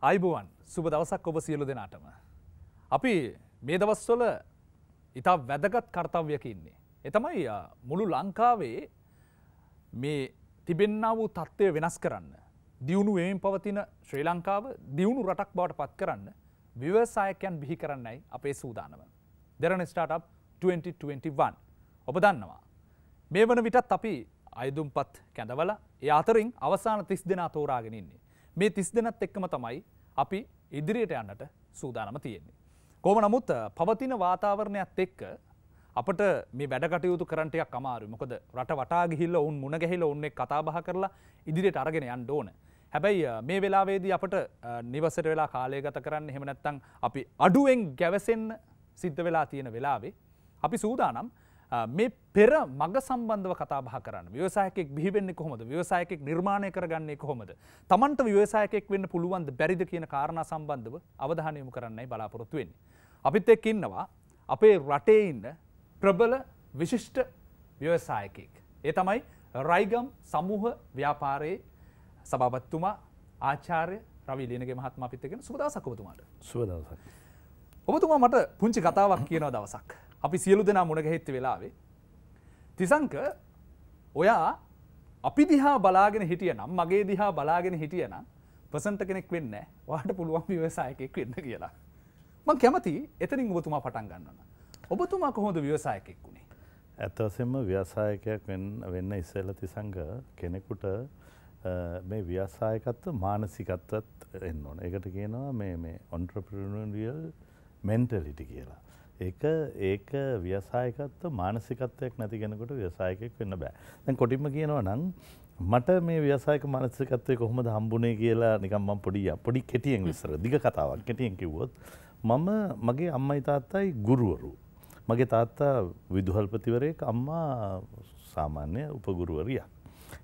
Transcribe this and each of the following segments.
අයිබුවන් සුබ දවසක් ඔබ සියලු දෙනාටම. අපි මේ දවස්වල ඉතා වැදගත් කර්තව්යක ඉන්නේ. එතමයි මුළු ලංකාවේ මේ තිබෙන්න වූ තත්ත්වය වෙනස් කරන්න. දියුණු වෙමින් පවතින ශ්‍රී ලංකාව දියුණු රටක් බවට පත් කරන්න විවසායකයන් බිහි කරන්නයි අපේ සූදානම. දෙරණ ස්ටාටප් 2021 ඔබ දන්නවා. මේ වන විටත් අපි අයදුම්පත් කැඳවල ඒ අතරින් අවසාන තිස් දෙනා තෝරාගෙනන්නේ. මේ තිස් දෙනත් එක්කම තමයි අපි ඉදිරියට යන්නට සූදානම තියෙන්නේ. කොම නමුත් පවතින වාතාවරණයක් එක්ක අපට මේ වැඩකටයුතු කරටයක් අමාරු මොකද රට වටාගිහිල්ල ඔවන් මුණගැහිල ඔන්නේ කතාබහ කරලා ඉදිරියට අරගෙන යන්න ඕන. හැබැයි මේ වෙලාවේදී අපට නිවසට වෙලා කාලය ගත කරන්න හෙමනැත්තං අපි අඩුවෙන් ගැවසෙන් සිද්ධ වෙලා තියෙන වෙලාවේ. අපි සූදානම් මේ පෙර මග සම්බන්ධව කතා බහ කරන්න ව්‍යවසායකෙක් බිහිවෙන්නේ කොහොමද ව්‍යවසායකෙක් නිර්මාණය කරගන්නේ කොහොමද තමන්ට ව්‍යවසායකෙක් වෙන්න පුළුවන්ද බැරිද කියන කාරණා සම්බන්ධව අවධානය යොමු කරන්නයි බලාපොරොත්තු වෙන්නේ. අපිත් එක්ක ඉන්නවා අපේ රටේ ඉන්න ප්‍රබල විශිෂ්ට ව්‍යවසායකෙක්. ඒ තමයි රයිගම් සමූහ ව්‍යාපාරයේ සභාපතිතුමා ආචාර්ය රවි ලියනගේ මහත්මයා අපිත් එක්ක ඉන්න සුබ දවසක් ඔබතුමාට. සුබ දවසක්. ඔබතුමා මට පුංචි කතාවක් කියන දවසක් අපි සියලු දෙනා මුණගැහෙත්ති වෙලාවේ. තිසංක ඔයා අපි දිහා බලාගෙන හිටිය නම් මගේ දිහා බලාගෙන හිටිය නම් ප්‍රසන්ට කෙනෙක් වෙන්න වාට පුළුවන් විවසායකෙක් වෙන්න කියලා. මං කැමති එතනින් ඔබතුමා පටන් ගන්නන්න. ඔබතුමා කොහොද ව්‍යවසායකෙක් වුණේ. ඇතවසෙන්ම ව්‍යසායකයක් වෙන්න ඉස්සෙල්ල තිසංග කෙනෙකුට මේ ව්‍යසායකත්ව මානසිකත්වත් එන්න ඕන. එකට කියනවා මේ ඔන්ට්‍රපිරණියල් මෙන්ටලිටි කියලා. ඒක ඒක ව්‍යසායකත්ව මානසිකත්වයක් නැති කෙනෙකුට ව්‍යසායකෙක් වෙන්න බෑ. දැන් කොටිම කියනවා නම් මට මේ ව්‍යසායක මානසිකත්වය කොහොමද හම්බුනේ කියලා නිකන් මම පොඩි පොඩි කෙටියෙන් විස්තර දිග කතාවක් කෙටියෙන් කිව්වොත් මම මගේ අම්මයි තාත්තයි ගුරුවරු. මගේ තාත්තා විදුහල්පතිවරයෙක් අම්මා සාමාන්‍ය උපගුරුවරියක්.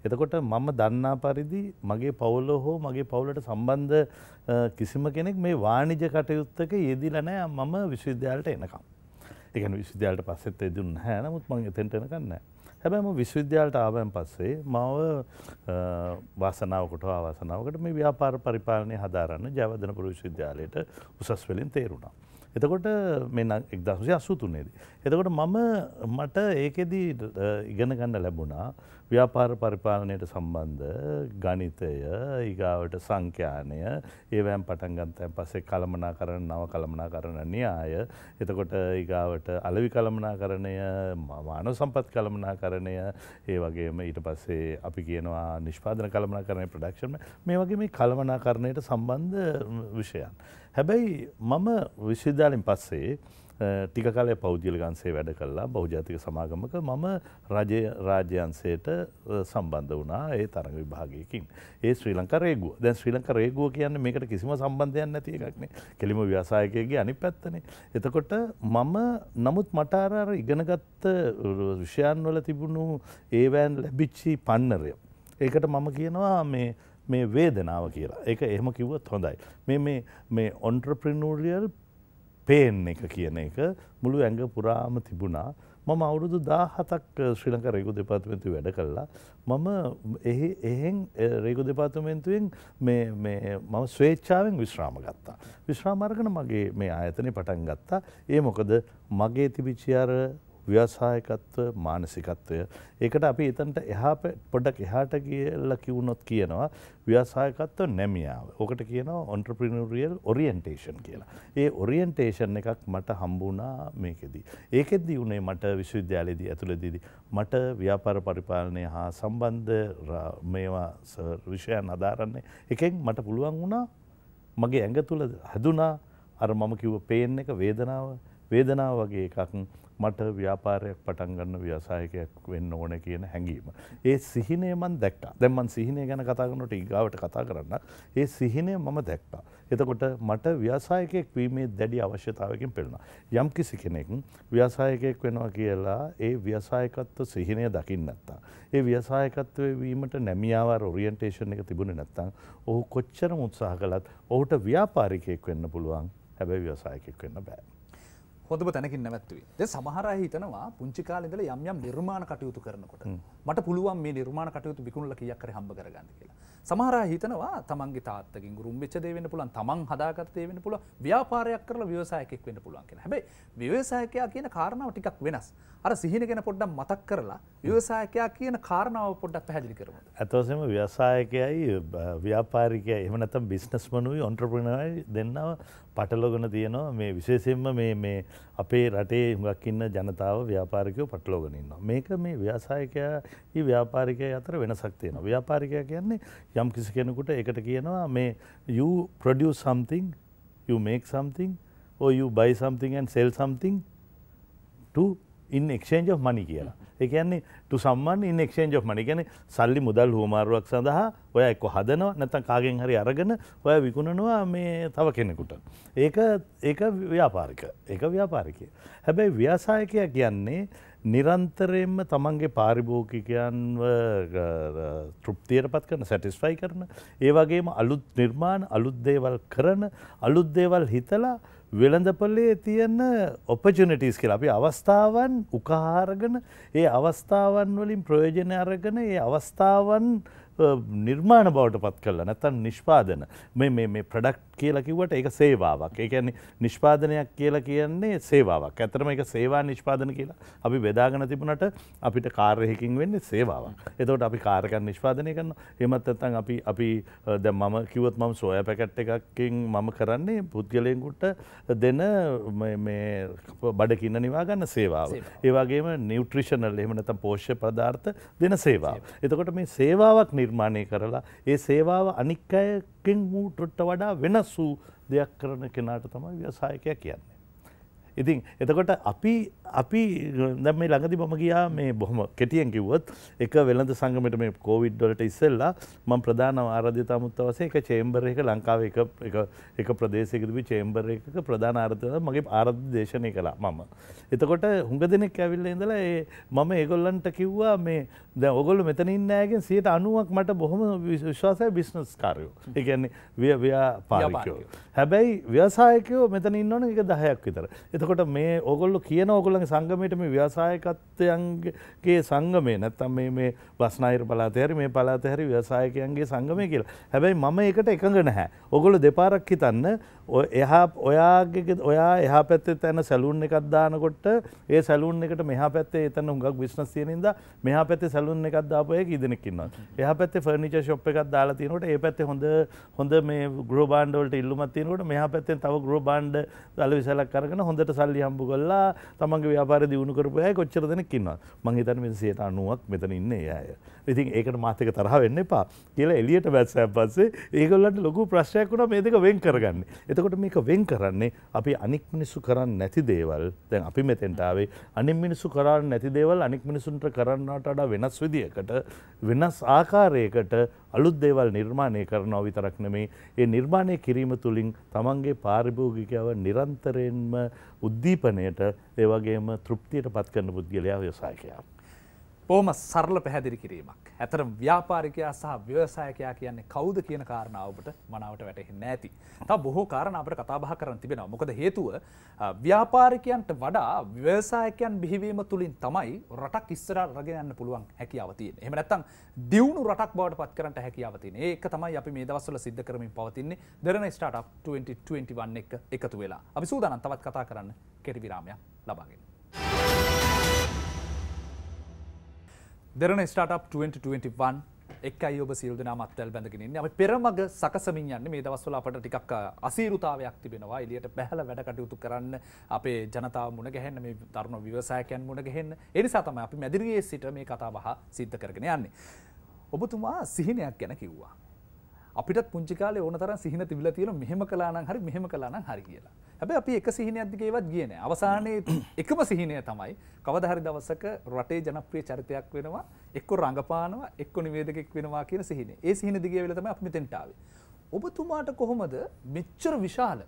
එතකොට මම දන්නා පරිදි මගේ පවුල හෝ මගේ පවුලට සම්බන්ධ කිසිම කෙනෙක් මේ වාණිජ කටයුත්තක යෙදිලා නෑ මම විශ්වවිද්‍යාලයට එනකම්. ඒ කියන්නේ විශ්වවිද්‍යාලයට පස්සෙත් එදුන්නේ නැහැ. නමුත් මම එතෙන්ට එනකම් නෑ. හැබැයි මම විශ්වවිද්‍යාලයට ආවන් පස්සේ මාව වාසනාවකට ආවාසනාවකට මේ ව්‍යාපාර පරිපාලනය හදාරන්න ජයවර්ධනපුර විශ්වවිද්‍යාලයට උසස් වෙලින් තේරුණා. එතකොට මේ 1983 දී. එතකොට මම මට ඒකෙදි ඉගෙන ගන්න ලැබුණා ව්‍යාපාර පරිපාලනයට සම්බන්ධ ගණිතය ඊගාවට සංඛ්‍යානය ඒවෑම් පටන්ගන්තයන් පස්සේ කළමනා කරන නව කළමනා කරන න්‍යාය එතකොට ඊගාවට අලවි කළමනා කරණය මාන සම්පත් කළමනා කරණය ඒ වගේම ඊට පස්සේ අපි කියනවා නිෂ්පාදන කළමනා කරණය ප්‍රඩක්ෂණ මේ වගේ මේ කළමනා කරණයට සම්බන්ධ විෂයන්. හැබැයි මම විශ්විද්‍යාලින් පස්සේ ටික කාලය පෞද්ගලිකන්සේ වැඩ කළා බහුජාතික සමාගමක මම රජය රාජ්‍යන්සේට සම්බන්ධ වුණා ඒ තරඟ විභාගයකින් ඒ ශ්‍රී ලංකා රේගුව දැන් ශ්‍රී ලංකා රේගුව කියන්නේ මේකට කිසිම සම්බන්ධයක් නැති එකක්නේ කෙලිම ව්‍යවසායකයගේ අනිත් පැත්තනේ එතකොට මම නමුත් මට අර අර ඉගෙනගත්ත විෂයන් වල තිබුණු ඒවෑන් ලැබිච්චි පන්නරය ඒකට මම කියනවා මේ මේ වේදනාව කියලා ඒක එහෙම කිව්වත් හොඳයි මේ මේ මේ ඔන්ට්‍රප්‍රිනූරියල් පේන් එක කියන එක මුළු ඇඟ පුරාම තිබුණා මම අවුරුදු දාහතක් ශ්‍රී ලංක රේගු දෙපාර්තමේන්තු වැඩ කල්ලා මම එහෙන් රේගු දෙපාර්තමේන්තුවෙන් මම ස්වේච්ඡාවෙන් විශ්‍රාම ගත්තා. විශ්‍රාමාර්ගන මගේ මේ ආයතනය පටන් ගත්තා ඒ මොකද මගේ තිබිච්චියාර ව්‍යවසායකත්ව මානසිකත්වය ඒකට අපි එතන්ට එහා පොඩක් එහාට කියලා කිවුනොත් කියනවා ව්‍යවසායකත්ව නැමියාව. ඕකට කියනවා ඔන්ට්‍රපිනරියල් ඔරියන්ටේෂන් කියලා. ඒ ඔරියන්ටේෂන් එකක් මට හම්බුණා මේකෙදී. ඒකෙදී උනේ මට විශ්වවිද්‍යාලයේදී ඇතුළතදී මට ව්‍යාපාර පරිපාලනය හා සම්බන්ධ මේවා විෂයන් අදාරන්නේ එකෙන් මට පුළුවන් වුණා මගේ ඇඟ තුළ හැදුනා අර මම කිව්ව පේන් එක වේදනාව වේදනාව වගේ එකක් මට ව්‍යාපාරයක් පටන් ගන්න ව්‍යවසායකයක් වෙන්න ඕන කියන හැඟීම. ඒ සිහිනය මන් දැක්කා. දැන් මන් සිහිනය ගැන කතා කරනකොට ඊගාවට කතා කරන්න. ඒ සිහිනය මම දැක්කා. එතකොට මට ව්‍යවසායකයෙක් වීමේ දැඩි අවශ්‍යතාවයකින් පෙළෙනවා. යම් කිසි කෙනෙක් ව්‍යවසායකයෙක් වෙනවා කියලා ඒ ව්‍යවසායකත්ව සිහිනය දකින්න නැත්තම්, ඒ ව්‍යවසායකත්වයේ වීමට නැමියාවර ඔරියන්ටේෂන් එක තිබුණේ නැත්තම්, ඔහු කොච්චරම උත්සාහ කළත් ඔහුට ව්‍යාපාරිකයෙක් වෙන්න පුළුවන්. හැබැයි ව්‍යවසායකයෙක් වෙන්න බෑ. හොඳම තැනකින් නැවැත්තුවේ. දැන් සමහර අය හිතනවා පුංචි කාලේ ඉඳලා යම් යම් නිර්මාණ කටයුතු කරනකොට මට පුළුවන් මේ නිර්මාණ කටයුතු විකුණලා කීයක් හරි හම්බ කරගන්න කියලා. සමහර අය හිතනවා තමන්ගේ තාත්තගෙන් ගුරුම් වෙච්ච දේ වෙන්න පුළුවන්, තමන් හදාගත්ත දේ වෙන්න පුළුවන්, ව්‍යාපාරයක් කරලා ව්‍යවසායකයෙක් වෙන්න පුළුවන් කියලා. හැබැයි ව්‍යවසායකයා කියන කාරණාව ටිකක් වෙනස්. අර සිහින ගැන පොඩ්ඩක් මතක් කරලා ව්‍යවසායකයා කියන කාරණාව පොඩ්ඩක් පැහැදිලි කරමු. අත වශයෙන්ම ව්‍යවසායකයයි ව්‍යාපාරිකයයි එහෙම නැත්නම් බිස්නස්මනුයි ඔන්ටර්ප්‍රනර්යි දෙන්නව පටලොගන තියනවා මේ විශේෂෙන්ම මේ අපේ රටේ හුඟක් ඉන්න ජනතාව ව්‍යාපාරිකයෝ පටලෝගනන්න. මේක මේ ව්‍යසායකයා ඒ ව්‍යාපාරිකය අතර වෙනසක් තියෙනවා. ව්‍යාපාරිකය කියන්නේ යම් කිසි කෙනෙකුට එකට කියනවා මේ you produce something, you make something, or you buy something and sell something to ඉන් එක්ෂේන්ජ් of මනි කියලා එකන්නේ තු සම්මන් ඉන් එක්ෂේන්ජ් of මනි ගැන සල්ලි මුදල් හුවමාරුවක් සඳහා ඔය එක්ක හදනව නැතන් කාගෙන් හරි අරගෙන ඔය විකුණනවා මේ තව කෙනෙකුට ඒක ඒක ව්‍යාපාරික ඒක ව්‍යාපාරිකය හැබැයි ව්‍යසායකය කියන්නේ නිරන්තරයෙන්ම තමන්ගේ පාරිභෝකිකයන්ව තෘප්තියට පත් කරන සැටිස්ෆයි කරන ඒ වගේම අලුත් නිර්මාණ අලුත්දේවල් කරන අලුත්දේවල් හිතලා වෙළඳපල්ලේ තියන්න ඔපජනටස් කියලා අපි අවස්ථාවන් උකහාරගන ඒ අවස්ථාවන් වලින් ප්‍රයෝජන අරගන ඒ අවස්ථාවන් නිර්මාණ බවට පත් කරලා නැත්තන් නිෂ්පාදන මේ ප්‍රඩක්් කියලා කිවට එක සේවාවක් ඒකන්නේ නිෂ්පාදනයක් කියලා කියන්නේ සේවාවක් ඇතරම එක සේවා නිෂ්පාදන කියලා අපි බෙදාගන තිබුණට අපිට කාර්යයකින් වෙන්න සේවාවක් එතවට අපි කාරකන් නිෂ්පාදනය කරන හෙමත් ඇත්තන් අපි අපි ද මම කිවත් මම සෝය පැකට් එකකින් මම කරන්නේ පුද්ගලයෙකුට දෙන බඩකින්න නිවාගන්න සේවාව ඒවාගේම නිියවට්‍රිෂනල් එහමනත පෝෂ්‍ය පදාර්ථ දෙන සේවා එතකොට මේ සේවාවක් නිර නිර්මාණය කරලා ඒ සේවාව අනික් අයකින් ඌටට වඩා වෙනස් වූ දෙයක් කරන කෙනාට තමයි ව්‍යවසායකයා කියන්නේ. ඉතින් එතකොට අපි අපි දැම් මේ ළඟදි මම ගියා මේ බොහොම කෙටියෙන් කිව්වොත් එක වෙළඳ සංගමට මේ කෝවිඩ් වලට ඉස්සෙල්ලා මම ප්‍රධාන ආරාධ්‍ය තමුත් අවසේ එක චේම්බර් එක ලංකාවේ එක එක එක ප්‍රදේශයක තිබි චේම්බර් එකක ප්‍රධාන ආරාධ්‍ය මගේ ආරාධ්‍ය දේශනය කළා මම. එතකොට හුඟ දෙනෙක් ඇවිල්ලා ඉඳලා ඒ මම ඒගොල්ලන්ට කිව්වා මේ දැන් ඔයගොල්ලෝ මෙතන ඉන්න අයගෙන් 90ක් මට බොහොම විශ්වාසයි බිස්නස් කාරයෝ. ඒ කියන්නේ ව්‍යාපාරිකයෝ. හැබැයි ව්‍යවසායකයෝ මෙතන ඉන්නවනේ ඒක 10ක් විතර. එතකොට මේ ඔගොල්ලු කියන ඔගොල්ලගේ සංගමයට මේ ව්‍යවසායකත්වයන්ගේ සංගමේ නැත්තම් මේ මේ බස්නාහිර පළාත හැරි මේ පළාත හැරි ව්‍යවසායකයන්ගේ සංගමය කියලා. හැබැයි මම ඒකට එකඟ නැහැ. ඔගොල්ලෝ දෙපාරක් හිතන්න එහා ඔයාගේ ඔයා එහ පැත්තේ තැන සැලුන් එකක් දානකොට ඒ සැලුන් එකට මෙහා පැත්තේ එතන හුඟක් විශ්නස් තියෙනින්ද මෙහා පැත්තේ සැලුන් එකක් දාපු අය කී දෙනෙක් ඉන්නවා එහා පැත්තේ ෆර්නිචර් ෂොප් එකක් දාලා තියෙනකොට ඒ පැත්තේ හොඳ හොඳ මේ ගෘහ භාණ්ඩ වලට ඉල්ලුමක් තියෙනකොට මෙහා පැත්තෙන් තව ගෘහ භාණ්ඩ දල විසලක් අරගෙන හොඳට සල්ලි හම්බ කරලා තමන්ගේ ව්‍යාපාරය දියුණු කරපු අය කොච්චර දෙනෙක් ඉන්නවා මං හිතන්නේ මේ 90ක් මෙතන ඉන්නේ ඒ අය ඉතින් ඒකට මාත් එක තරහ වෙන්න එපා කියලා එළියට බැස්සාන් පස්සේ ඒගොල්ලන්ට ලොකු ප්‍රශ්නයක් වුණා මේ දෙක වෙන් කරගන්න එතකොට මේක වෙන් කරන්නේ අපි අනික් මිනිස්සු කරන්න නැති දේවල් දැන් අපි මෙතෙන්ටාවේ අනික් මිනිස්සු කරන්න නැති දේවල් අනික් මිනිසුන්ට කරන්නට වඩා වෙනස් විදියකට වෙනස් ආකාරයකට අලුත් දේවල් නිර්මාණය කරනවා විතරක් නෙමේ ඒ නිර්මාණය කිරීම තුළින් තමන්ගේ පාරිභෝගිකව නිරන්තරයෙන්ම උද්දීපනයට ඒවගේම තෘප්තියට පත් කරන පුද්ගලයා ව්‍යවසායකයා. බොහොම සරල පැහැදිලි කිරීමක්. ඇතර ව්‍යාපාරිකයා සහ ව්‍යවසායකයා කියන්නේ කවුද කියන කාරණාවට මනාවට වැටහෙන්නේ නැති. තව බොහෝ කාරණා අපිට කතා බහ කරන්න තිබෙනවා. මොකද හේතුව ව්‍යාපාරිකයන්ට වඩා ව්‍යවසායකයන් බිහිවීම තුලින් තමයි රටක් ඉස්සරහට රගෙන යන්න පුළුවන් හැකියාව තියෙන්නේ. එහෙම නැත්නම් දියුණු රටක් බවට පත් කරන්නට හැකියාව තියෙන්නේ. ඒක තමයි අපි මේ දවස්වල සිද්ධ කරමින් පවතින්නේ දරණ ස්ටාර්ට්අප් 2021 එක්ක එකතු වෙලා. අපි සූදානම් තවත් කතා කරන්න කෙටි විරාමයක් ලබාගෙන. දෙරන ස්ටාටප් 2021 එක්යි ඔබ සිල් දෙනා මත්තැල් බැඳගෙනන්නේ අපි පෙරමග සකසමින් යන්න මේ දවස්වල අපට ටිකක් අසීරුතාවයක් තිබෙනවා එලියට බැහල වැඩ කටයුතු කරන්න අපේ ජනතාව මුණ ගැහෙන්න මේ තරුණ විවසායකයන් මුණ ගැහෙන්න එනිසා තමයි අපි මැදිරියේ සිට මේ කතාබහ සිද්ධ කරගෙන යන්නේ. ඔබතුමා සිහිනයක් ගැන කිව්වා. අපිටත් පුංචි කාලේ ඕන තරම් සිහින තිබිලා තියෙනවා මෙහෙම කළා නම් හරි මෙහෙම කළා නම් හරි කියලා. හැබැ අපි එක සිහින අධිකේවත් කියන අවසානයේ එකම සිහිනය තමයි කවදහරි දවසක රටේ ජනප්‍රිය චරිතයක් වෙනවා එක්ක රඟපානවා එක්ක නිවේදකෙක් වෙනවා කියන සිහින ඒ සිහින දිගේ වෙලා තමයි අපි මෙතෙන්ටාව ඔබතුමාට කොහොමද මෙච්චර විශාල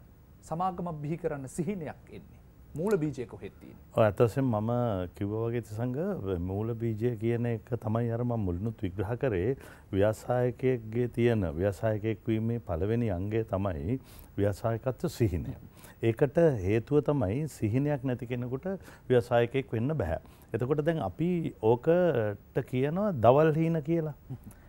සමාගමක් බිහි කරන්න සිහිනයක් එන්නේ මූල බීජය කොහෙත් තියෙන්නේ ඇත්තසෙන් මම කිව්ව වගේ තිසංග මූල බීජය කියන එක තමයි අර මම මුලිනුත් විග්‍රහ කරේ ව්‍යවසායකයෙක්ගේ තියෙන ව්‍යවසායකයෙක් වීමේ පළවෙනි අංගය තමයි ව්‍යවසායකත්ව සිහිනය ඒකට හේතුව තමයි සිහිනයක් නැති කෙනෙකුට ව්‍යවසායකයෙක් වෙන්න බැහැ. එතකොට දැන් අපි ඕකට කියනවා දවල් හීන කියලා.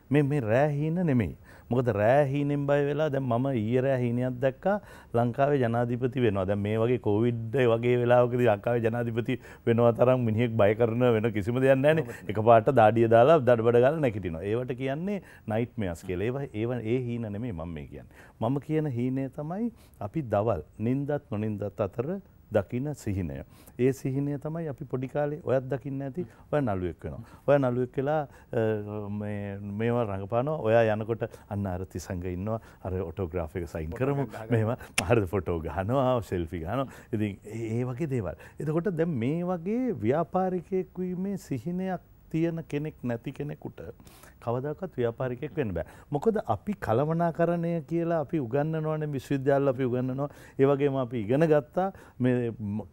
මේ මේ රෑ හීන නෙමෙයි. මොකද රෑහීනෙන් බය වෙලා දැ මම ඒ රෑහීනයක් දැක්කා ලංකාවේ ජනාධිපති වෙනවා දැ මේ වගේ කෝවිඩ්ඩ වගේ වෙලාකද ලංකාවේ ජනාධිපති වෙනවා තරම් මිනිහෙක් බය කරන වෙන කිසිම දෙයන්න ෑන එක පාට දාඩිය දාලා දඩබඩ ගල නැකිටිනවා ඒවට කියන්නේ නයිට්මයස් කියලේ ඒව ඒ හීන නෙමේ මම මේ කියන්න. මම කියන හීනය තමයි අපි දවල් නින්දත් නොනින්දත් අතර දකින සිහිනය. ඒ සිහිනය තමයි අපි පොඩිකාලේ ඔයත් දකින්න ඇති ඔය නළුවෙක් වෙනවා. ඔය නළුවෙක් වෙලා මේවා රඟපානවා ඔයා යනකොට අන්න අර තිසංග ඉන්නවා අර ඔටෝග්‍රාෆ් එක සයින් කරමු මෙහෙම හරිද ෆොටෝ ගහනවා සෙල්ෆි ගහනවා. ඉතින් ඒ වගේ දේවල්. එතකොට දැන් මේ වගේ ව්‍යාපාරිකයෙක් වීමේ සිහිනයක් තියෙන කෙනෙක් නැති කෙනෙකුට කවදක්ත් ව්‍යාපාරිකෙක් වෙන බෑ. මොකද අපි කළමනා කරණය කියලා අපි උගන්නනවන විශ්විද්‍යාල අපි උගන්නනවා ඒවගේ අපි ඉගෙන ගත්තා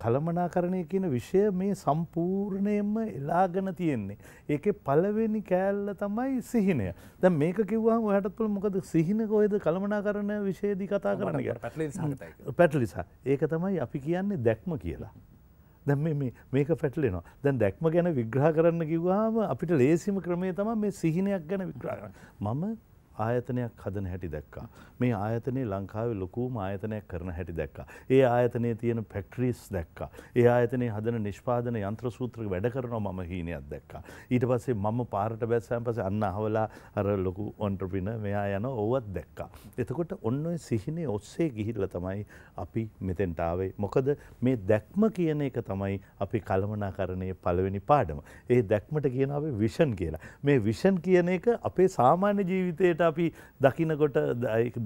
කළමනා කරණය කියන විෂය මේ සම්පූර්ණයෙන්ම එලාගෙන තියෙන්නේ. ඒක පලවෙනි කෑල්ල තමයි සිහිනය දැ මේක කිව්වාම හටතුළ මොකද සිහින කොයද කළමනා කරන විශේදී කතා කරන්න පැටලිසා ඒක තමයි අපි කියන්නේ දැක්ම කියලා. දැන් මේක පැටලෙනවා. දැන් දැක්ම ගැන විග්‍රහ කරන්න කිව්වහම අපිට ලේසිම ක්‍රමය තමයි මේ සිහිනයක් ගැන විග්‍රහ කරන්න. මම ආයතනයක් හදන හැටි දැක්කා. මේ ආයතනයේ ලංකාවේ ලොකුම ආයතනයක් කරන හැටි දැක්කා. ඒ ආයතනයේ තියෙන ෆැක්ටරිස් දැක්කා. ඒ ආයතනයේ හදන නිෂ්පාදන යන්ත්‍ර සූත්‍ර වැඩ කරනවා මම හීනයක් දැක්කා. ඊට පස්සේ මම පාරට බැස්සාන් පස්සේ අන්න අහවලා අර ලොකු ඔන්ටර්ප්‍රිනර් මෙයා යන ඕවත් දැක්කා. එතකොට ඔන්න ඔය සිහිනේ ඔස්සේ ගිහිල්ලා තමයි අපි මෙතෙන්ට ආවේ. මොකද මේ දැක්ම කියන එක තමයි අපි කළමනාකරණයේ පළවෙනි පාඩම. ඒ දැක්මට කියන අපි විෂන් කියලා. මේ විෂන් කියන එක අපේ සාමාන්‍ය ජීවිතේට අපි දකිනකොට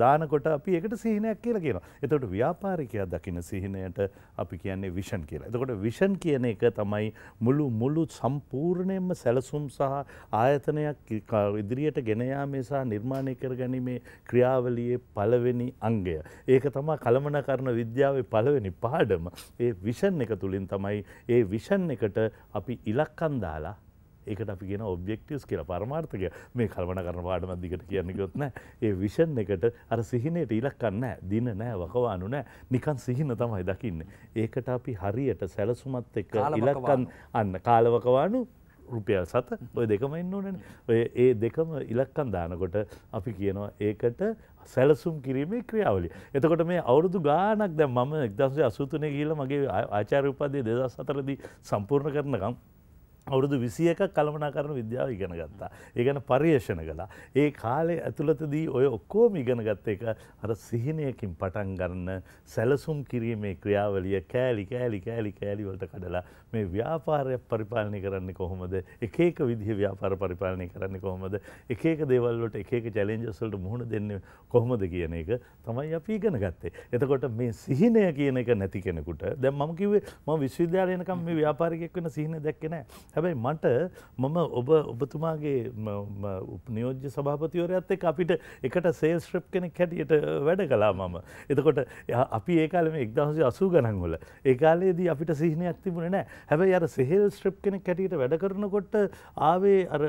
දානකොට අපි එකට සිහිනයක් කියලා කියනවා. එතකොට ව්‍යාපාරිකයා දකින සිහිනයට අපි කියන්නේ විෂන් කියලා. එතකොට විෂන් කියන එක තමයි මුළු මුළු සම්පූර්ණයෙන්ම සැලසුම් සහ ආයතනයක් ඉදිරියට ගෙන යාමේ සහ නිර්මාණය කරගැනීමේ ක්‍රියාවලියේ පළවෙනි අංගය. ඒක තමයි කළමනාකරණ විද්‍යාවේ පළවෙනි පාඩම. ඒ විෂන් එක තුලින් තමයි ඒ විෂන් එකට අපි ඉලක්කම් දාලා එකට අපි කියෙන ඔබෙක්ටස් කියලා පරමාර්ථක මේ කල්පන කරන පාඩම දිකට කියන්නකොත් නෑ ඒ විෂන් එකට අර සිහිනයට ඉලක් කන්න දින නෑ වකවානු නෑ නිකන් සිහින තමයි දකින්න. ඒකට අපි හරියට සැලසුමත් එක්ක ඉලක්කන් අන්න කාලවකවානු රුපියල් සත ඔය දෙකම ඉන්න ඕනන ඔය ඒ දෙකම ඉලක්කන් දානකොට අපි කියනවා ඒකට සැලසුම් කිරීමේ ක්‍රියාවලි. එතකොට මේ අවුරුදු ගානක් දැ මම එක්දසේ අසුතුනය කියල මගේ ආචාරය උපදය දෙදස් අතරදී සම්පූර්ණ කරනකම් අවුරුදු විසියක කළමනා කරන විද්‍යාව ඉගෙන ගත්තා. ඒගැන පර්යේෂණ කලා. ඒ කාලේ ඇතුළතදී ඔය ඔක්කෝම ඉගෙන ගත්ත එක අර සිහිනයකින් පටන් ගන්න සැලසුම් කිරීමේ ක්‍රියාවලිය කෑලි කෑලි කෑලි කෑලිවලට කඩලා මේ ව්‍යාපාරයක් පරිපාලනය කරන්නේ කොහොමද එක එක විදිහ ව්‍යාපාර පරිපාලනය කරන්නේ කොහොමද එක එක දේවල්වලට එක එක චැලෙන්ජස් වලට මුහුණ දෙන්නේ කොහොමද කියන එක තමයි අපි ඉගෙන ගත්තේ. එතකොට මේ සිහිනය කියන එක නැති කෙනෙකුට දැන් මම කිව්වේ මම විශ්වවිද්‍යාලය යනකම් මේ ව්‍යාපාරිකයෙක් වෙන සිහිනය දැක්කේ නැහැ. හැබැයි මට මම ඔබ ඔබතුමාගේ නියෝජ්‍ය සභාපතිවරයත් එක්ක අපිට එකට සේල්ස් රෙප් කෙනෙක් හැටියට වැඩ කළා මම. එතකොට අපි ඒ කාලේ මේ 1980 ගණන් වල ඒ කාලේදී අපිට සිහිනයක් තිබුණේ නැහැ. හැබැයි අර සෙහෙල් ස්ට්‍රප් කෙනෙක් හැටියට වැඩ කරනකොට ආවේ අර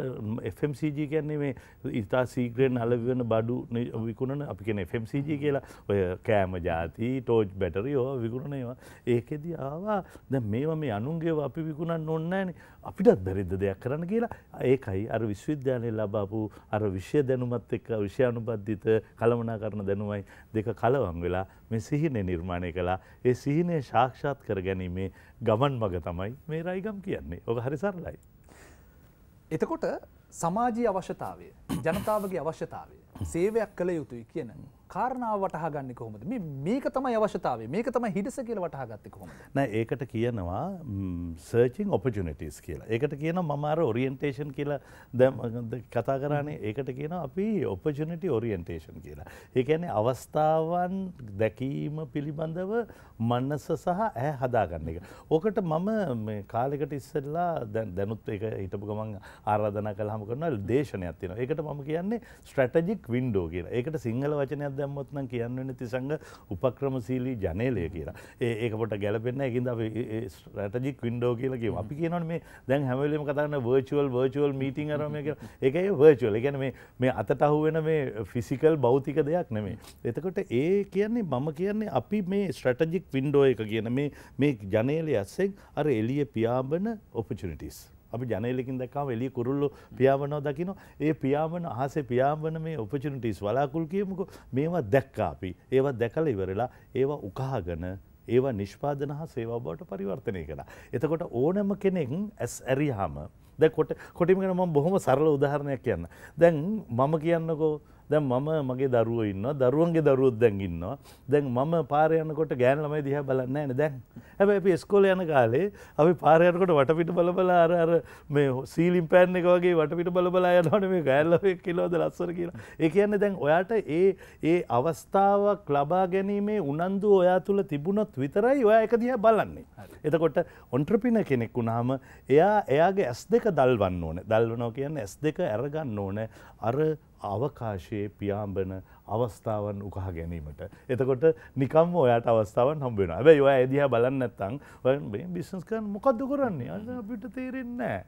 FMCG කියන්නේ මේ ඉතා සීග්‍රෙන් අලවිවන බඩු විකුණන අපි කෙන FMCG කියලා ඔය කෑම ජාති ටෝජ් බැටරි ඕ විකුණනේවා ඒකෙදී ආවා දැ මේවා මේ අනුන්ගේ අපි විකුණන්න ඔන්නෑන අපිටත් බැරිද්ද දෙයක් කරන්න කියලා ඒකයි අර විශ්වවිද්‍යාලය ලබාපු අර විශ්ය දැනුමත් එක්ක විෂ්‍යානුපද්ධිත කළමනා කරන දැනුමයි දෙක කලවන් වෙලා මේ සිහිනය නිර්මාණය කලා ඒ සිහිනය ශාක්ෂාත් කර ගැනීමේ ගමන් මග තමයි මේ රයිගම් කියන්නේ ඔක හරි සරලයි. එතකොට සමාජී අවශ්‍යතාවය ජනතාවගේ අවශ්‍යතාවය සේවයක් කළ යුතුයි කියන කාරණාව වටහා ගන්න කොහොමද මේ මේක තමයි අවශ්‍යතාවය මේක තමයි හිඩස කියලා වටහා ගත්තේ කොහොමද නෑ ඒකට කියනවා සර්චින් ඔපචුනිටිස් කියලා ඒකට කියන මම අර ඔරියන්ටේෂන් කියලා දැන් කතා කරන්නේ ඒකට කියනවා අපි ඔපචුනිටි ඔරියන්ටේෂන් කියලා ඒ කියන්නේ අවස්ථාවන් දැකීම පිළිබඳව මනස සහ ඇහැ හදාගන්න එක ඕකට මම කාලෙකට ඉස්සෙල්ලා දැන් දැනුත් ඒක හිටපු ගමන් ආරාධනා කළාම කරනවා දේශනයක් තියෙනවා ඒකට මම කියන්නේ ස්ට්‍රැටජික් වින්ඩෝ කියලා ඒකට සිංහල වචනයක් දැම්මොත්නම් කියන්න තිසංග උපක්‍රමශීලී ජනලය කියලා ඒක පොට ගැලපෙන්න්න එකද රටජික් වින්ඩෝ කියලගේ අපි කියනට මේ දැන් හැමලම කතන්න වර්චුවල් වර්චුවල් මීටිං අරම එකයි වර්චුවල් එකන මේ අතට අහුවෙන මේ ෆිසිකල් බෞතික දෙයක් නෙමේ එතකොට ඒ කියන්නේ මම කියන්නේ අපි මේ ස්ට්‍රටජික් වින්ඩෝ එක කියන මේ මේ ජනේලය ඇස්සෙක් අර එලිය පියාඹන ඔපචනිිටිස්. අපි ජනලකින් දක්කාම එලි කුරුල්ලු පියාවනෝ දකින ඒ පියාවන අහසේ පියාවන මේ ඔපචනටස් වලාකුල් කියමුකු මේවා දැක්කා අපි ඒවා දැකල ඉවරලා ඒවා උකහාගන ඒවා නිෂ්පාදන හා සේවා බවට පරිවර්තනය කළ. එතකොට ඕනම කෙනෙක් ඇස් ඇරිහාම දැ කොට කොටිමිෙන ම බොහොම සරල උදාහරණයක් කියන්න. දැන් මම කියන්නකෝ දැන් මම මගේ දරුවෝ ඉන්නවා දරුවන්ගේ දරුවොත් දැන් ඉන්නවා දැන් මම පාර යනකොට ගෑන ළමයි දිහා බලන්නේ නැහැ නේ දැන් හැබැයි අපි ඉස්කෝලේ යන කාලේ අපි පාර යනකොට වටපිට බල බල අර අර මේ සීලින් පෑන් එක වගේ වටපිට බල බල යනවනේ මේ ගෑන ළමයි කිලෝද ලස්සන කියලා ඒ කියන්නේ දැන් ඔයාට ඒ ඒ අවස්ථාවක් ලබා ගැනීමේ උනන්දුව ඔයා තුල තිබුණොත් විතරයි ඔයා එක දිහා බලන්නේ එතකොට ඔන්ට්‍රපින කෙනෙක් වුණාම එයා එයාගේ ඇස් දෙක දල්වන්න ඕනේ දල්වනවා කියන්නේ ඇස් දෙක අරගන්න ඕනේ අර අවකාශයේ පියාඹන අවස්ථාවන් උකහා ගැනීමට. එතකොට නිකම් ඔයාට අවස්ථාවන් හම්බ වෙනවා. හැබැයි ඔයා එදිහා බලන්නේ නැත්නම් ඔයා මේ බිස්නස් කරන්න මොකද්ද කරන්නේ? අපිට තේරෙන්නේ නැහැ.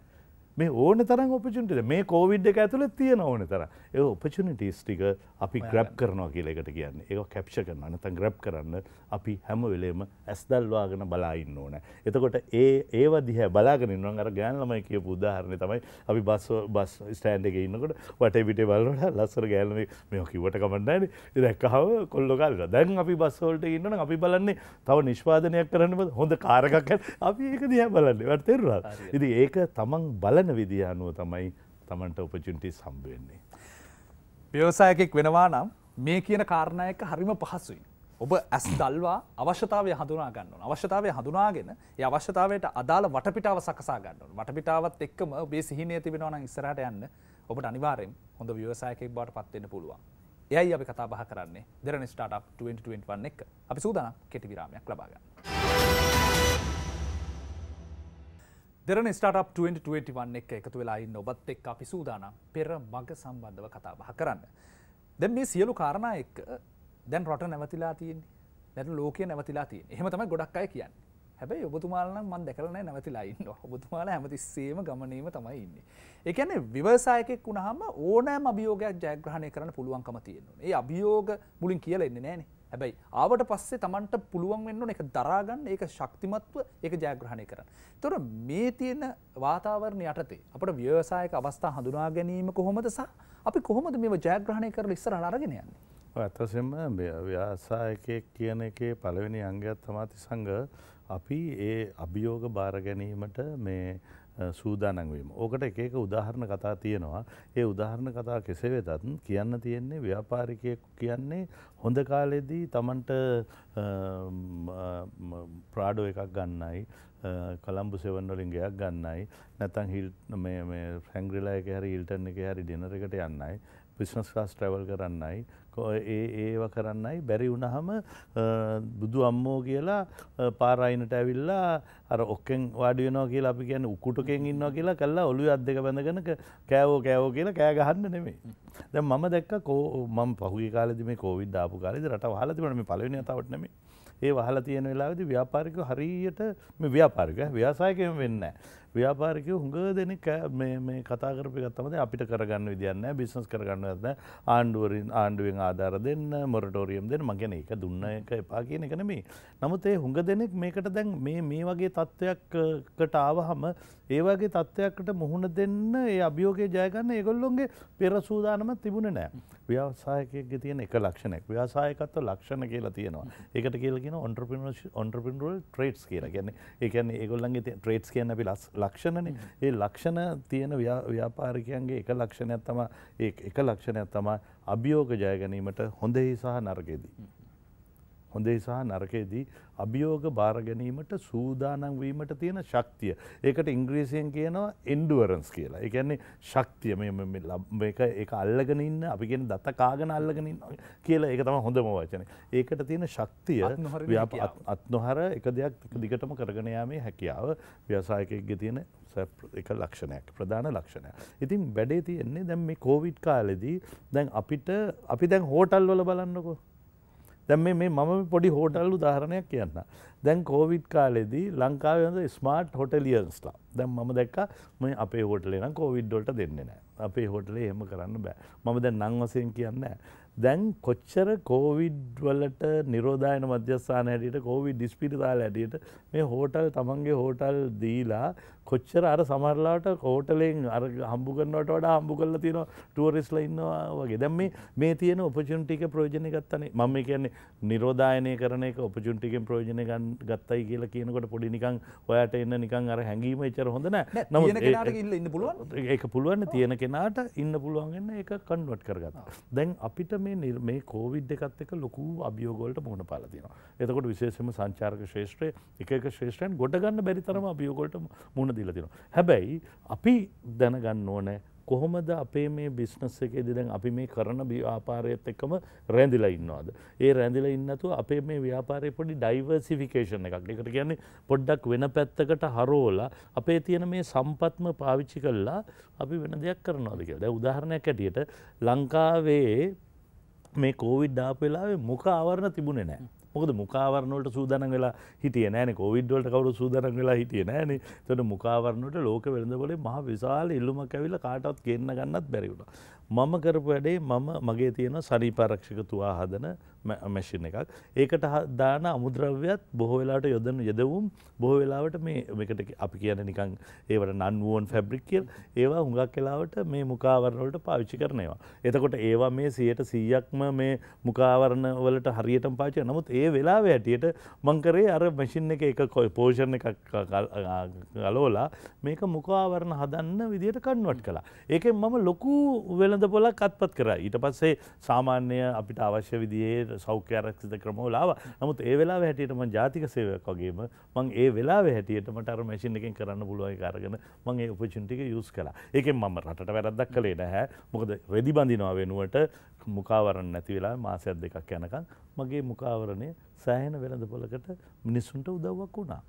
මේ ඕන තරම් ඔපචුන්ට මේ කෝවිඩ් එක ඇතුළ තියෙන ඕන තර ඒ ඔපචුනිටස් ටික අපි ග්‍රප් කරනවා කියලෙකට කියන්න ඒ කැප්ෂ කරන්න අනත ග්‍රප් කරන්න අපි හැම වෙලේම ඇස්දල්වාගෙන බලාඉන්න ඕන. එතකොට ඒ ඒව දිහ බලාගෙනන්න අර ගෑන්ලමයි කිය පුදාහරණ තමයි අපි බස් බස් ස්ටෑන්ඩ එක ඉන්නකොට වට පිට බලට ලස්සර ගෑලම මේ කිවට කමන්නන දැක්කහව කොල්ලොකල් දැන් අපි බස්සෝල්ට ඉන්නන අපි බලන්නේ තව නිශ්වාදනයක් කරන්න හොඳ කාරකක් අපි ඒක දිහ බලන්න වටතෙරවා. ඉදි ඒක තමන් බල බලන විදිහ අනුව තමයි තමන්ට ඔපචුන්ටි සම්බවෙන්නේ. ව්‍යවසායකෙක් වෙනවා නම් මේ කියන කාරණයක හරිම පහසුයි. ඔබ ඇස් දල්වා අවශ්‍යතාවය හඳුනා ගන්නවන අවශ්‍යතාවය හඳුනාගෙන ඒ අවශ්‍යතාවයට අදාළ වටපිටාව සකසා ගන්නවන වටපිටාවත් එක්කම ඔබේ සිහිනය තිබෙනවා නම් ඉස්සරහට යන්න ඔබට අනිවාර්යෙන් හොඳ ව්‍යවසායකෙක් බවට පත් වෙන්න පුළුවන්. එයයි අපි කතා බහ කරන්නේ දෙරණ ස්ටාර්ට්අප් 2021 එක. අපි සූදානම් කෙටි විරාමයක් ලබා ගන්න. දෙරන ස්ටාට් 2021 එක එකතු වෙලායි නොබත් එක් අපි සූදානම් පෙර මග සම්බන්ධව කතා බහ කරන්න. දැ මේ සියලු කාරණ එක් දැන් රට නැවතිලා තියෙන් දැන ලෝකය නැවතිලා තිය එහමතම ගොඩක් අය කියන්න හැබැයි ඔබතුමාලන මන් දෙකරන නැවතිලායින්න ඔබතුමාල ඇමති සේම ගමනීම තමයි ඉන්න. එකන විවසායකෙක් වුණහම ඕනෑ අභියෝගයක් ජයග්‍රහණය කරන පුළුවන්කම තියෙනවා. ඒ අභියෝග මුලින් කියල එන්න නෑනේ හැබැයි ආවට පස්සේ Tamanට පුළුවන් වෙන්න ඕන ඒක දරාගන්න ඒක ශක්තිමත්ව ඒක ජයග්‍රහණය කරන්න. ඒතොර මේ තියෙන වාතාවරණ යටතේ අපේ ව්‍යවසායක අවස්ථා හඳුනා ගැනීම කොහොමද සහ අපි කොහොමද මේව ජයග්‍රහණය කරලා ඉස්සරහට අරගෙන යන්නේ? අතසෙම ව්‍යවසායකයෙක් කියන එකේ පළවෙනි අංගයක් තමයි සංඝ අපි ඒ අභියෝග බාර ගැනීමට මේ සූදානන් වීම. ඕකට එක එක උදාහරණ කතා තියෙනවා. ඒ උදාහරණ කතා කෙසේ වෙතත් කියන්න තියෙන්නේ ව්‍යාපාරිකයෙක් කියන්නේ හොඳ කාලෙදී Tamanට ප්‍රාඩෝ එකක් ගන්නයි කළම්ඹු සෙවන් වලින් ගෙයක් ගන්නයි නැත්නම් හිල් මේ මේ ෆැංග්‍රිලා එක හැරි හිල්ටන් එක හැරි ඩිනර් එකට යන්නයි බිස්නස් ක්ලාස් ට්‍රැවල් කරන්නයි ඒ ඒව කරන්නයි බැරි වුණහම බුදු අම්මෝ කියලා පාරයිනට ඇවිල්ලා අර ඔක්කෙන් වාඩියනෝ කියලා අපි කියන උකුටකෙන් ඉන්න කියලා කල්ලා ඔලු අත් දෙක බැඳගෙන කෑවෝ කෑවෝ කියලා කෑ ගහන්න නෙමේ දැ මම දැක් කෝ මම පහු කාලද මේ කෝවිද ආපු කාලෙද රට හලතිබට මේ පලවෙන තවට නෙමේ ඒ වහලා තියෙන වෙලාවෙදි ව්‍යාපාරික හරියට මේ ව්‍යාපාරික ව්‍යවසායකයම වෙන්න ව්‍යාපාරිකය හුඟ දෙනෙක් මේ කතා කරපි ගත්තමද අපිට කරගන්න විදින්න බිස්නස් කරගන්න ඇත්න ආණ්ඩුවරින් ආණ්ඩුවෙන් ආධාර දෙන්න මොරටෝරියම් දෙන්න මගෙන එක දුන්න එක එපා කියන එක නෙමේ. නමුත් ඒ හුඟ දෙනෙක් මේකට දැන් මේ මේ වගේ තත්ත්වයක්කට ආවහම ඒ වගේ තත්ත්වයක්කට මුහුණ දෙන්න ඒ අභියෝගය ජයගන්න ඒගොල්ලොන්ගේ පෙරසූදානම තිබුණ නෑ. ව්‍යවසායකයක තියෙන එක ලක්ෂණයක් ව්‍යසායකත්ව ලක්ෂණ කියලා තියෙනවා. ඒකට කියලගෙන ඔන්ට්‍රපිනල් ට්‍රේට්ස් කියලා කියන්නේ ඒකන්නේ ඒගොල්ලන්ගේ ට්‍රේට්ස් කියන්න අපි ලස් ලක්ෂණන ඒ ලක්ෂණ තියෙන ව්‍යාපාරිකයන්ගේ එක ලක්ෂණයක් තමා එක ලක්ෂණයක් තමා අභියෝග ජයගැනීමට හොඳෙහි සහ නර්ගෙදී. හොඳේ සහ නරකයේදී අභියෝග බාරගැනීමට සූදානම් වීමට තියෙන ශක්තිය. ඒකට ඉංග්‍රීසියෙන් කියනවා එන්ඩුවරන්ස් කියලා. ඒ කියන්නේ ශක්තිය මේ මේක ඒක අල්ලගෙන ඉන්න අපි කියන දත කාගෙන අල්ලගෙන ඉන්නවා කියලා ඒක තමයි හොඳම වචනේ. ඒකට තියෙන ශක්තිය අත්නොහර එක දෙයක් දිගටම කරගෙන යාමේ හැකියාව ව්‍යවසායකයෙක්ගේ තියෙන එක ලක්ෂණයක් ප්‍රධාන ලක්ෂණය. ඉතින් වැඩේ තියෙන්නේ දැන් මේ කෝවිඩ් කාලෙදී දැන් අපිට අපි දැන් හෝටල් වල බලන්නකෝ දැම් මේ මම පොඩි හෝටල් උදාහරණයක් කියන්න. දැන් කෝවිට් කාලෙදී ලංකාවද ස්මාර්ට් හොටලියන්ස්ලා දැම් මම දැක්ක මේ අපේ හෝටලේන කෝවිඩ්ඩොල්ට දෙන්න නෑ අපේ හොටලේ හෙම කරන්න බෑ මම දැන් නංවසයෙන් කියන්න. දැන් කොච්චර කෝවිඩ් වලට නිරෝධායන මධ්‍යස්ථාන හැටියට කෝවිඩ් ඩිස්පිරිතාල ඇඩියට මේ හෝටල් තමන්ගේ හෝටල් දීලා කොච්චර අර සමරලාට කෝටලෙන් අර හම්බු කරනවට වඩා හම්බු කල්ල තියෙන ටුවරිස්ල ඉන්නවා වගේ දැම් මේ මේ තියෙන උපචුන්ටික ප්‍රෝජණ ගත්තන මම කියන්නේ නිරෝධායනය කරන එක උපචුන්ටිකෙන් ප්‍රෝජණ ගන් ගත්තයි කියලා කියනකොට පොඩි නිකං ඔයාට එන්න නිකං අර හැඟීම චර හොඳන ඉන්න පුළුවන් ඒක පුළුවන්න තියෙන කෙනාට ඉන්න පුළුවන්ගන්න ඒ කන්වට කරගන්න දැන් අපිට මේ නිර් මේ කෝවිඩ් එකත් එක ලොකු අභියෝගොලට මුණ පාලතිනවා එතකොට විශේෂම සංචාර්ක ශේෂත්‍රය එක ශේෂ්‍රයන් ගොඩගන්න බැරිතරම අභියෝගොලට මුණ දීලා තියෙනවා. හැබැයි අපි දැනගන්න ඕනේ කොහොමද අපේ මේ බිස්නස් එකේදී දැන් අපි මේ කරන ව්‍යාපාරයත් එක්කම රැඳිලා ඉන්නවද? ඒ රැඳිලා ඉන්නතු අපේ මේ ව්‍යාපාරයේ පොඩි ඩයිවර්සිෆිකේෂන් එකක්. ඒකට කියන්නේ පොඩ්ඩක් වෙන පැත්තකට හරවලා අපේ තියෙන මේ සම්පත්ම පාවිච්චි කරලා අපි වෙන දෙයක් කරනවද කියලා. දැන් උදාහරණයක් ඇටියට ලංකාවේ මේ කොවිඩ් ආපු වෙලාවේ මුඛ ආවරණ තිබුණේ නැහැ. මොකද මුකාවරණවලට සූදනන් වෙලා හිටිය නෑන කොවිඩ්වලට කවරු සූදනන් වෙලා හිටිය නෑන තොට මුකාවරණට ලෝක වෙළඳවලේ මහ විශාල ඉල්ලුම කැවිල කාටත් ගන්න ගන්නත් බැරිවුණ. මම කරපු වැඩේ මම මගේ තියෙන සරීපාරක්ෂකතුවා හදන මැශින් එකක්. ඒකට දාන අමුද්‍රව්‍යත් බොහෝ වෙලාට යොදන යෙදවුම් බොහෝ වෙලාවට මේ එකට අපි කියන නිකං ඒවට නන්වුවන් ෆැබ්‍රික් කියල් ඒවා හුඟක් කලාවට මේ මුකාවරණවලට පාවිච්චි කරනවා. එතකොට ඒවා මේ සියට සීයක්ම මේ මුකාවරණ වලට හරියටම පාච නමුත් ඒ ඒ වෙලාව ඇටියට මංකරේ අර මැසින් එක එක කොයි පෝෂණ එකක් ගලෝලා මේක මුකාවරණ හදන්න විදියට කන්වට කලා. ඒකෙන් මම ලොකු වෙළඳ පොලක් අත්පත් කර ඊට පස්සේ සාමාන්‍ය අපිට අවශ්‍ය විදියේ සෞඛ්‍ය ආරක්ෂිත ක්‍රමෝලාව නමුත් ඒ වෙලාව හැටියටම ජාතික සේවයක් වගේම මං ඒ වෙලාව හැටියටමට අර මැසින් එකෙන් කරන්න පුළුවන් කරගෙන මං ඒ උපචුන්ටික යුස් කලා ඒකෙන් මම රටට වැරද්දක් කළේ නැහැ මොකද රෙදි බඳිනවා වෙනුවට මුකාවරණ නැති වෙලා මාසයක් දෙකක් යනකම් මගේ මුකාවරණය වගේ සෑහෙන වෙළඳ පොලකට මිනිස්සුන්ට උදව්වක් වුණා.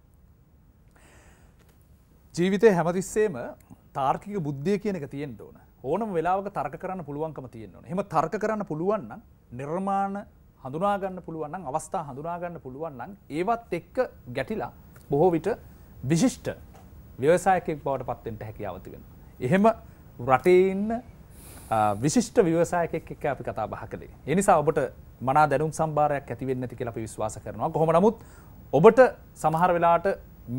ජීවිතය හැමතිස්සේම තාර්කික බුද්ධිය කියන එක තියෙන් ඕන ඕනම වෙලාවක තර්ක කරන්න පුළුවන්කම තියෙන්වන හෙම තර්ක කරන්න පුළුවන්න නිර්මාණ හඳුනාගන්න පුළුවන්න අවස්ථා හඳුනාගන්න පුළුවන්නම් ඒවත් එක්ක ගැටිලා බොහෝ විට විශිෂ්ට ව්‍යවසායකෙක් බවට පත්වෙන්ට හැකියාවති වෙන. එහෙම රටේඉන්න විශිෂ්ට ව්‍යවසායකෙක් එක්ක අපි කතා බහ කළේ. එනිසා ඔබට මනා දැනුම් සම්භාරයක් ඇතිවෙන්න ඇති කියලා අපි විශ්වාස කරනවා. කොහොම නමුත් ඔබට සමහර වෙලාවට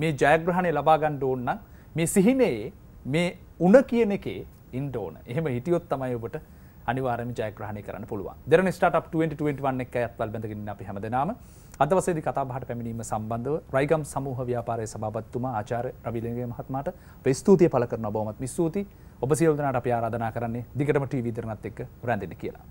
මේ ජයග්‍රහණය ලබා ගන්න ඕන නම් මේ සිහිනේ මේ උණ කියන එකේ ඉන්න ඕන. එහෙම හිටියොත් තමයි ඔබට අනිවාර්යයෙන්ම ජයග්‍රහණය කරන්න පුළුවන්. දෙරණ ස්ටාර්ට්අප් 2021 එක්ක අයත්වල් බැඳගෙන අපි හැමදෙනාම අද වසරේදී කතා බහට පැමිණීම සම්බන්ධව රයිගම් සමූහ ව්‍යාපාරයේ සභාපතිතුමා ආචාර්ය රවිලිංගය මහත්මයාට අපේ ස්තුතිය පළ කරනවා. බොහොමත් ස්තුතියි. ඔබ සියලු දෙනාට අපි ආරාධනා කරන්නේ දිගටම ටීවී දෙරණත් එක්ක රැඳෙන්න කියලා.